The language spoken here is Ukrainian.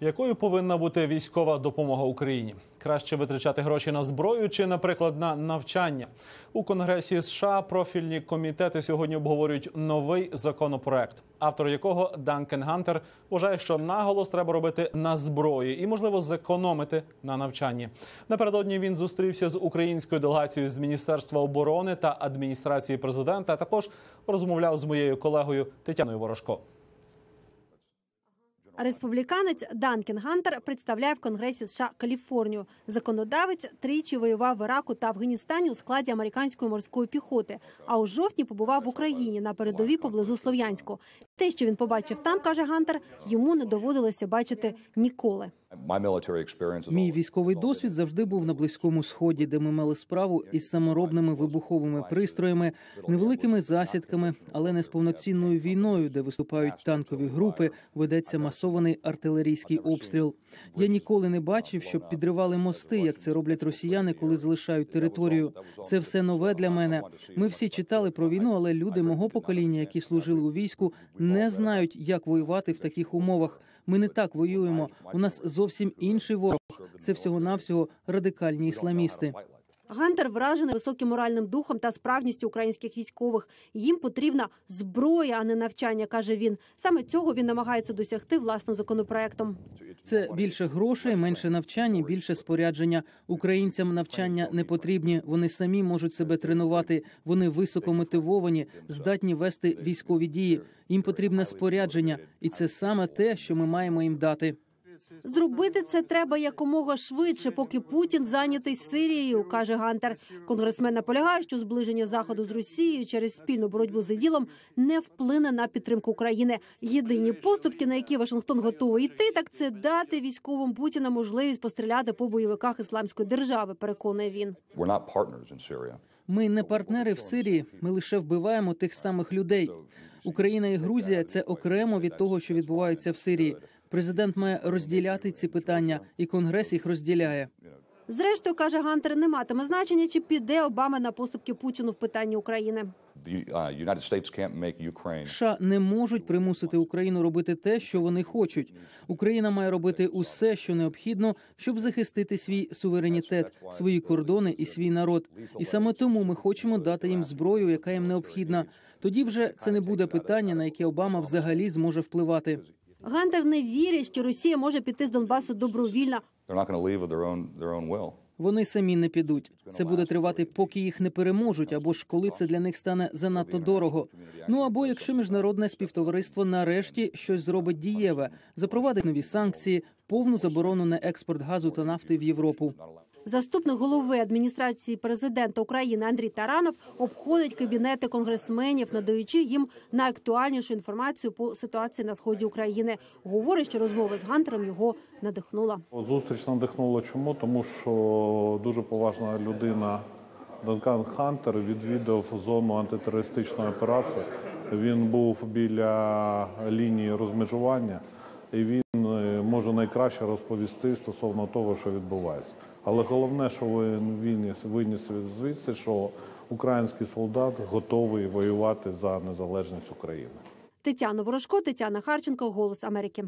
Якою повинна бути військова допомога Україні? Краще витрачати гроші на зброю чи, наприклад, на навчання у Конгресі США профільні комітети сьогодні обговорюють новий законопроект, автор якого Данкен Гантер вважає, що наголос треба робити на зброї і, можливо, зекономити на навчанні. Напередодні він зустрівся з українською делегацією з міністерства оборони та адміністрації президента. а Також розмовляв з моєю колегою Тетяною Ворожко. Республіканець Данкін Гантер представляє в Конгресі США Каліфорнію. Законодавець тричі воював в Іраку та Афганістані у складі американської морської піхоти. А у жовтні побував в Україні на передові поблизу Слов'янську. Те, що він побачив там, каже Гантер, йому не доводилося бачити ніколи. Мій військовий досвід завжди був на близькому сході, де ми мали справу із саморобними вибуховими пристроями, невеликими засідками, але не з повноцінною війною, де виступають танкові групи, ведеться масо масований артилерійський обстріл. Я ніколи не бачив, щоб підривали мости, як це роблять росіяни, коли залишають територію. Це все нове для мене. Ми всі читали про війну, але люди мого покоління, які служили у війську, не знають, як воювати в таких умовах. Ми не так воюємо. У нас зовсім інший ворог. Це всього навсього радикальні ісламісти. Гантер вражений високим моральним духом та справністю українських військових. Їм потрібна зброя, а не навчання, каже він. Саме цього він намагається досягти власним законопроектом. Це більше грошей, менше навчання, більше спорядження. Українцям навчання не потрібні. Вони самі можуть себе тренувати. Вони високомотивовані, здатні вести військові дії. Їм потрібне спорядження, і це саме те, що ми маємо їм дати. Зробити це треба якомога швидше, поки Путін зайнятий Сирією, каже Гантер. Конгресмен наполягає, що зближення заходу з Росією через спільну боротьбу з іділом не вплине на підтримку України. Єдині поступки, на які Вашингтон готовий йти, так це дати військовим Путіна можливість постріляти по бойовиках ісламської держави. Переконує він. Ми не партнери в Сирії. Ми лише вбиваємо тих самих людей. Україна і Грузія це окремо від того, що відбувається в Сирії. Президент має розділяти ці питання, і конгрес їх розділяє. Зрештою каже Гантер, не матиме значення, чи піде Обама на поступки Путіну в питанні України. Uh, США не можуть примусити Україну робити те, що вони хочуть. Україна має робити усе, що необхідно, щоб захистити свій суверенітет, свої кордони і свій народ. І саме тому ми хочемо дати їм зброю, яка їм необхідна. Тоді вже це не буде питання, на яке Обама взагалі зможе впливати. Гандер не вірить, що Росія може піти з Донбасу добровільно. Вони самі не підуть. Це буде тривати, поки їх не переможуть, або ж коли це для них стане занадто дорого. Ну або якщо міжнародне співтовариство нарешті щось зробить дієве, запровадить нові санкції, повну заборону на експорт газу та нафти в Європу. Заступник голови адміністрації президента України Андрій Таранов обходить кабінети конгресменів, надаючи їм найактуальнішу інформацію по ситуації на сході України. Говорить, що розмова з Гантером його надихнула. Зустріч надихнула чому, тому що дуже поважна людина. Данкан Хантер відвідав зону антитерористичної операції. Він був біля лінії розмежування, і він е, може найкраще розповісти стосовно того, що відбувається. Але головне, що він виніс звідси, що український солдат готовий воювати за незалежність України. Тетяна Ворожко, Тетяна Харченко, Голос Америки.